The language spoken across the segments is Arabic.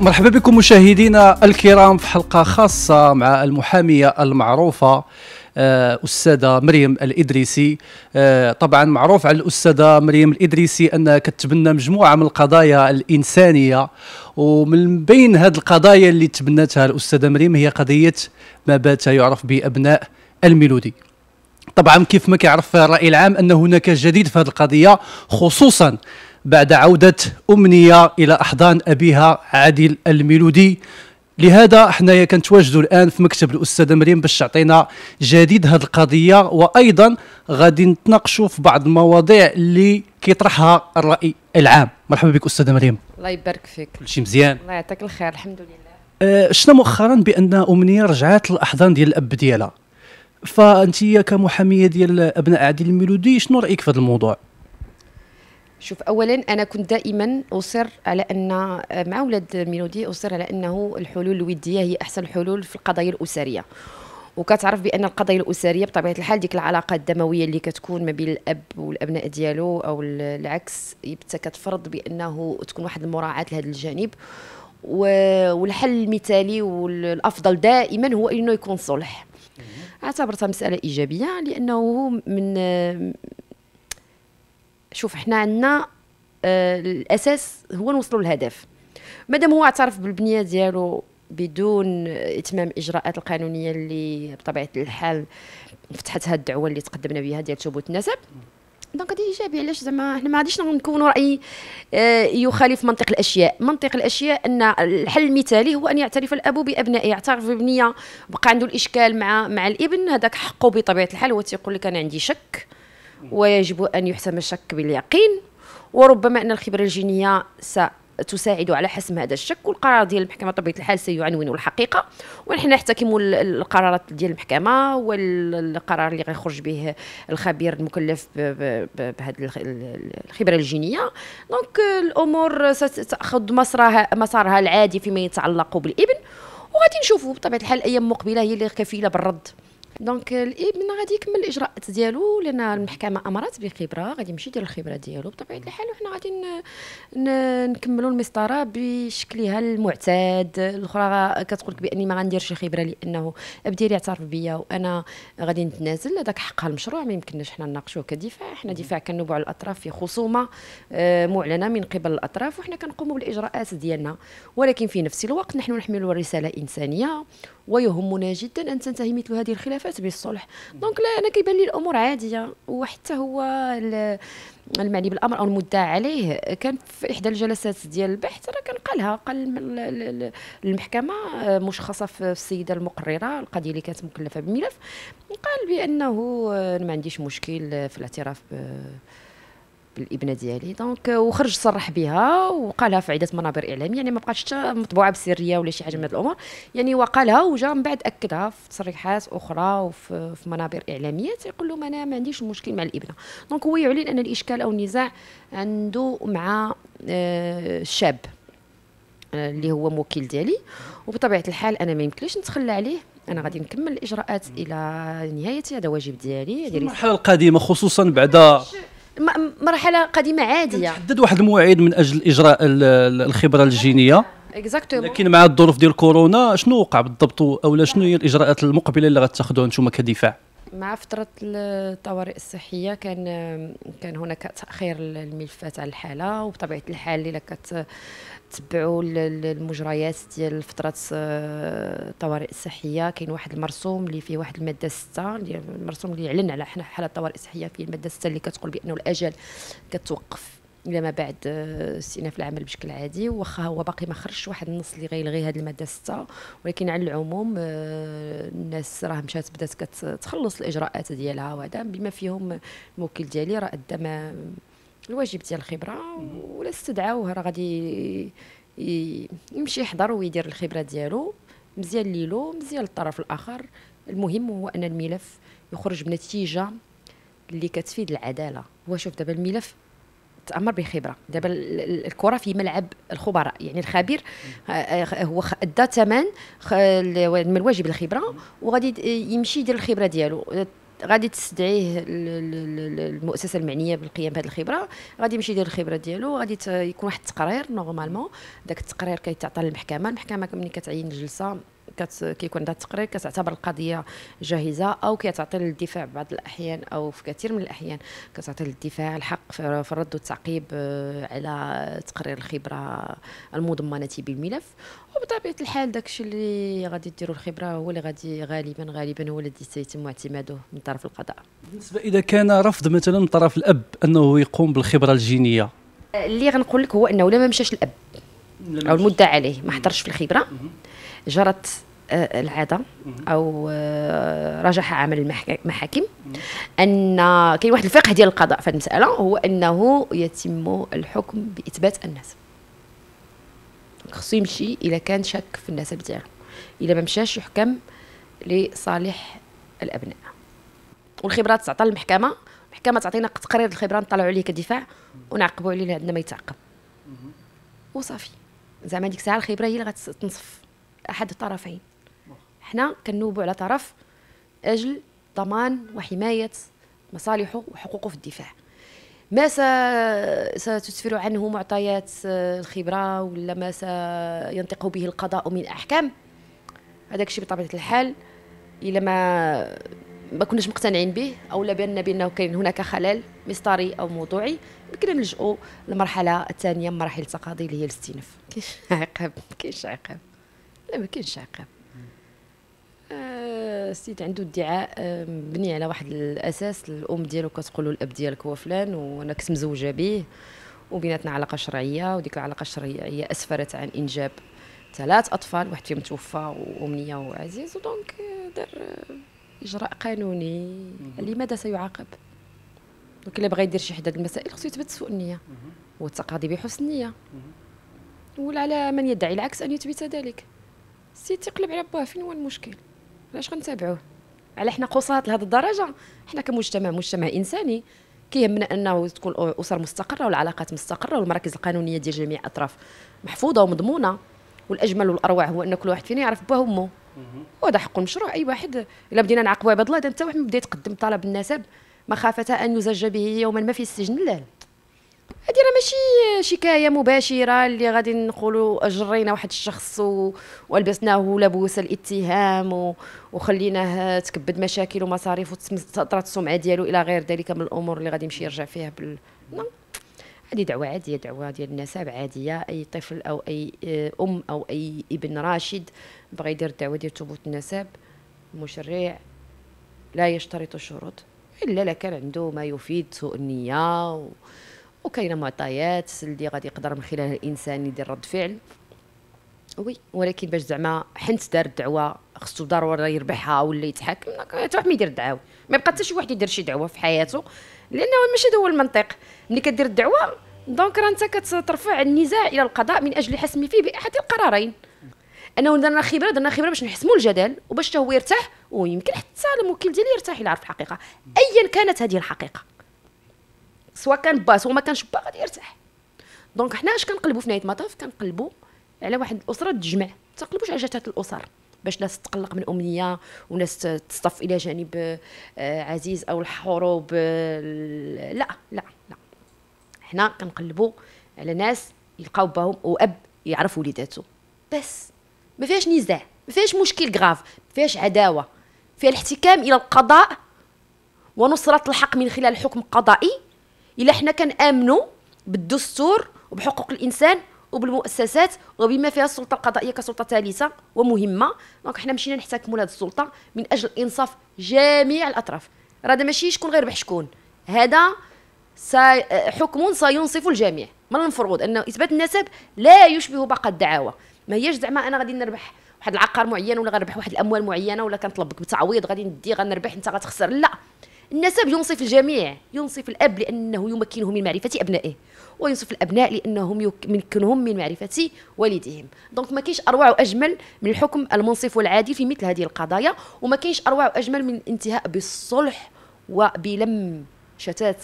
مرحبا بكم مشاهدينا الكرام في حلقة خاصة مع المحامية المعروفة آه، أستاذة مريم الإدريسي آه، طبعا معروف على الأستاذة مريم الإدريسي أنها كتبنى مجموعة من القضايا الإنسانية ومن بين هذه القضايا اللي تبنتها الأستاذة مريم هي قضية ما بات يعرف بأبناء الميلودي طبعا كيف ما كيعرف الرأي العام أن هناك جديد في هذه القضية خصوصا بعد عودة أمنية إلى أحضان أبيها عادل الميلودي لهذا حنايا كنتواجدوا الان في مكتب الاستاذه مريم باش تعطينا جديد هذه القضيه وايضا غادي نتناقشوا في بعض المواضيع اللي كيطرحها الراي العام مرحبا بك استاذه مريم الله يبارك فيك كل شيء مزيان الله يعطيك الخير الحمد لله أه شنا مؤخرا بان امنيه رجعات للاحضان ديال الاب ديالها فانت كمحاميه ديال ابناء عادل الميلودي شنو رايك في هذا الموضوع شوف اولا انا كنت دائما اصر على ان آه، مع اولاد ميلودي اصر على انه الحلول الوديه هي احسن الحلول في القضايا الاسريه وكتعرف بان القضايا الاسريه بطبيعه الحال ديك العلاقه الدمويه اللي كتكون ما بين الاب والابناء ديالو او العكس كتفرض بانه تكون واحد المراعاه لهذا الجانب والحل المثالي والافضل دائما هو انه يكون صلح اعتبرتها مساله ايجابيه لانه من آه، شوف حنا عندنا آه الاساس هو نوصلوا للهدف مادام هو اعترف بالبنيه ديالو بدون اتمام الاجراءات القانونيه اللي بطبيعه الحال فتحتها الدعوه اللي تقدمنا بها ديال ثبوت النسب دونك هذه ايجابي علاش زعما حنا ما غاديش نكونوا راي آه، يخالف منطق الاشياء منطق الاشياء ان الحل المثالي هو ان يعترف الاب بابنائه يعترف ببنيه بقى عنده الاشكال مع مع الابن هذاك حقه بطبيعه الحال هو تيقول لك انا عندي شك ويجب أن يحسم الشك باليقين وربما أن الخبرة الجينية ستساعد على حسم هذا الشك والقرار ديال المحكمة طبيعة الحال سيعنون الحقيقة ونحن نحتكم القرارات ديال المحكمة والقرار اللي غيخرج به الخبير المكلف بهذه الخبرة الجينية دونك euh, الأمور ستأخذ مسارها مسارها العادي فيما يتعلق بالابن وغادي نشوفوا بطبيعه الحال الايام المقبله هي اللي كفيله بالرد دونك الابن غادي يكمل الاجراءات ديالو لان المحكمه امرت بخبره غادي يمشي يدير الخبره ديالو بطبيعه الحال وحنا غادي نكملوا المسطره بشكلها المعتاد الاخرى كتقول لك باني ما غنديرش الخبره لانه ابديري اعترف بيا وانا غادي نتنازل هذاك حقها المشروع ما يمكنناش حنا نناقشوه كدفاع حنا دفاع كنوبوا على الاطراف في خصومه آه، معلنه من قبل الاطراف وحنا كنقوموا بالاجراءات ديالنا ولكن في نفس الوقت نحن نحمل رساله انسانيه ويهمنا جدا ان تنتهي مثل هذه الخلافات بالصلح دونك لا انا كيبان لي الامور عاديه وحتى هو المعني بالامر او المدعى عليه كان في احدى الجلسات ديال البحث راه كان قالها قال المحكمه آه، مشخصه في السيده المقرره القضيه اللي كانت مكلفه بالملف قال بانه آه، انا ما عنديش مشكل في الاعتراف ب الابنه ديالي دونك وخرج صرح بها وقالها في عده منابر اعلاميه يعني ما بقاتش حتى مطبوعه بسريه ولا شي حاجه من هذه الامور يعني وقالها وجا من بعد اكدها في تصريحات اخرى وفي منابر اعلاميه تيقول لهم انا ما عنديش مشكل مع الابنه دونك هو يعلن ان الاشكال او النزاع عنده مع آه، الشاب آه، اللي هو موكل ديالي وبطبيعه الحال انا ما يمكنليش نتخلى عليه انا غادي نكمل الاجراءات الى نهايه هذا واجب ديالي المرحله القادمه خصوصا بعد مرحله قديمه عاديه تحدد واحد المواعيد من اجل اجراء الخبره الجينيه لكن مع الظروف ديال كورونا شنو وقع بالضبط او شنو هي الاجراءات المقبله اللي غتاخذوها نتوما كدفاع مع فترة الطوارئ الصحية كان كان هناك تأخير الملفات على الحالة وبطبيعة الحال إلا كت تبعوا المجريات ديال الفترات الطوارئ آه، الصحيه كاين واحد المرسوم اللي فيه واحد الماده 6 المرسوم اللي يعلن على حنا حاله الطوارئ الصحيه فيه الماده 6 اللي كتقول بانه الاجل كتوقف الى ما بعد آه، استئناف العمل بشكل عادي واخا هو باقي ما خرجش واحد النص اللي غيلغي هذه الماده 6 ولكن على العموم آه، الناس راه مشات بدات كتخلص الاجراءات ديالها وهذا بما فيهم الموكل ديالي راه قدام الواجب ديال الخبره ولا استدعاوه راه غادي يمشي يحضر ويدير الخبره ديالو مزيان ليلو مزيان للطرف الاخر المهم هو ان الملف يخرج بنتيجه اللي كتفيد العداله هو شوف دابا الملف تامر بخبره دابا الكره في ملعب الخبراء يعني الخبير آه، هو ادى ثمن من واجب الخبره وغادي يمشي يدير الخبره ديالو غادي تستدعيه المؤسسه المعنيه بالقيام بهذه الخبره غادي يمشي يدير الخبره ديالو غادي يكون واحد التقرير نورمالمون داك التقرير كيتعطى للمحكمه المحكمه ملي كتعين الجلسه كت... كيكون عندها التقرير كتعتبر القضيه جاهزه او كتعطي للدفاع بعض الاحيان او في كثير من الاحيان كتعطي للدفاع الحق في الرد والتعقيب آه، على تقرير الخبره المضمنه بالملف وبطبيعه الحال داكشي اللي غادي ديروا الخبره هو اللي غادي غالبا غالبا هو الذي سيتم اعتماده من طرف القضاء بالنسبه اذا كان رفض مثلا من طرف الاب انه يقوم بالخبره الجينيه اللي غنقول لك هو انه لا ما مشاش الاب او المدعى عليه ما حضرش في الخبره جرت العاده او آه، رجح عمل المحاكم ان كاين واحد الفقه ديال القضاء في المساله هو انه يتم الحكم باثبات النسب خصو يمشي الى كان شك في النسب ديالو الى ما مشاش يحكم لصالح الابناء والخبره تعطى للمحكمه المحكمه تعطينا تقرير الخبره نطلعوا عليه كدفاع ونعقبوا عليه اللي عندنا ما يتعقب وصافي زعما ديك الساعه الخبره هي اللي غتنصف احد الطرفين حنا كنوبوا على طرف اجل ضمان وحمايه مصالحه وحقوقه في الدفاع ما ستسفر عنه معطيات آه، الخبره ولا ما سينطق به القضاء من احكام هذاك الشيء بطبيعه الحال الا ما ما كناش مقتنعين به او لا بان بانه كاين هناك خلل مسطري او موضوعي يمكن نلجؤوا للمرحله الثانيه من مراحل التقاضي اللي هي الاستئناف كاينش عقاب كاينش عقاب لا ما كاينش عقاب السيد عنده ادعاء مبني على واحد الاساس الام ديالو كتقول له الاب ديالك هو فلان وانا كنت مزوجه به وبيناتنا علاقه شرعيه وديك العلاقه الشرعيه هي اسفرت عن انجاب ثلاث اطفال واحد فيهم توفى وامنيه وعزيز ودونك دار اجراء قانوني لماذا سيعاقب دونك الا بغى يدير شي حدا المسائل خصو يثبت سوء النيه والتقاضي بحسن النيه ولا على من يدعي العكس ان يثبت ذلك سيتي تيقلب على باه فين هو المشكل علاش غنتابعوه على حنا قصات لهذه الدرجه حنا كمجتمع مجتمع انساني كيهمنا انه تكون الاسر مستقره والعلاقات مستقره والمراكز القانونيه ديال جميع الاطراف محفوظه ومضمونه والاجمل والاروع هو ان كل واحد فينا يعرف باه وامه وهذا حق المشروع اي واحد الا بدينا نعاقبوا عباد الله حتى واحد ما بدا يتقدم طلب النسب مخافه ان يزج به يوما ما في السجن لا هذه راه ماشي شكايه مباشره اللي غادي نقولوا اجرينا واحد الشخص ولبسناه لبوس الاتهام وخليناه تكبد مشاكل ومصاريف وتطرات السمعه ديالو الى غير ذلك من الامور اللي غادي يمشي يرجع فيها بال نعم. هذه دعوة عادية دعوة ديال النسب عادية أي طفل أو أي آه، أم أو أي ابن راشد بغى يدير الدعوة ديال ثبوت النسب المشرع لا يشترط شروط إلا لكان عنده ما يفيد سوء النية وكاينه معطيات اللي غادي يقدر من خلالها الانسان يدير رد فعل وي ولكن باش زعما حنت دار الدعوه خصو ضروري يربحها ولا يتحكم حتى واحد ما يدير دعاوى ما يبقى حتى شي واحد يدير شي دعوه في حياته لانه ماشي هذا هو المنطق ملي كدير الدعوه دونك راه انت كترفع النزاع الى القضاء من اجل حسم فيه باحد القرارين انه درنا خبره درنا خبره باش نحسموا الجدل وباش هو يرتاح ويمكن حتى الموكل ديالي يرتاح الى عرف الحقيقه ايا كانت هذه الحقيقه سوا كان باس وما كانش با غادي يرتاح دونك حنا اش كنقلبوا في نهايه المطاف كنقلبوا على واحد الاسره تجمع ما على جتات الاسر باش ناس تقلق من الامنيه وناس تصطف الى جانب آه، عزيز او الحروب آه، لا لا لا حنا كنقلبوا على ناس يلقاو باهم واب يعرف وليداتو بس ما فيهاش نزاع ما فيهاش مشكل غراف ما فيهاش عداوه فيها الاحتكام الى القضاء ونصره الحق من خلال حكم قضائي الا حنا كنامنوا بالدستور وبحقوق الانسان وبالمؤسسات وبما فيها السلطه القضائيه كسلطه ثالثه ومهمه دونك حنا مشينا نحتكموا لهذه السلطه من اجل انصاف جميع الاطراف راه هذا ماشي شكون غيربح شكون هذا سي... آه، حكم سينصف الجميع من المفروض انه اثبات النسب لا يشبه باقه الدعاوى ما هيش زعما انا غادي نربح واحد العقار معين ولا غنربح واحد الاموال معينه ولا كنطلبك بتعويض غادي ندي غنربح انت غتخسر لا النسب ينصف الجميع ينصف الأب لأنه يمكنه من معرفة أبنائه وينصف الأبناء لأنهم يمكنهم من معرفة والديهم دونك ما كاينش أروع وأجمل من الحكم المنصف والعادل في مثل هذه القضايا وما كاينش أروع وأجمل من الانتهاء بالصلح وبلم شتات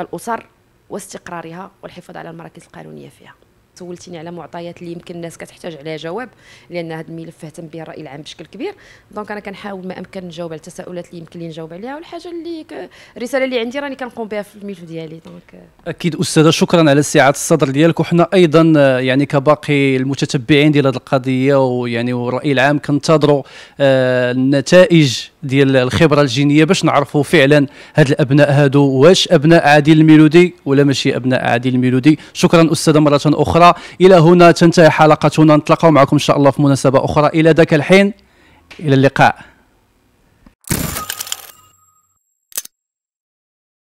الأسر واستقرارها والحفاظ على المراكز القانونية فيها سولتيني على معطيات اللي يمكن الناس كتحتاج عليها جواب لان هذا الملف اهتم به الراي العام بشكل كبير دونك انا كنحاول ما امكن نجاوب على التساؤلات اللي يمكن لي نجاوب عليها والحاجه اللي ك... الرساله اللي عندي راني كنقوم بها في الملف ديالي دونك اكيد استاذه شكرا على سعه الصدر ديالك وحنا ايضا آه، يعني كباقي المتتبعين ديال هذه القضيه ويعني والراي العام كنتظروا آه، النتائج ديال الخبره الجينيه باش نعرفوا فعلا هاد الابناء هادو واش ابناء عادل الميلودي ولا ماشي ابناء عادل الميلودي شكرا استاذه مره اخرى أخرى إلى هنا تنتهي حلقتنا نتلقى معكم إن شاء الله في مناسبة أخرى إلى ذاك الحين إلى اللقاء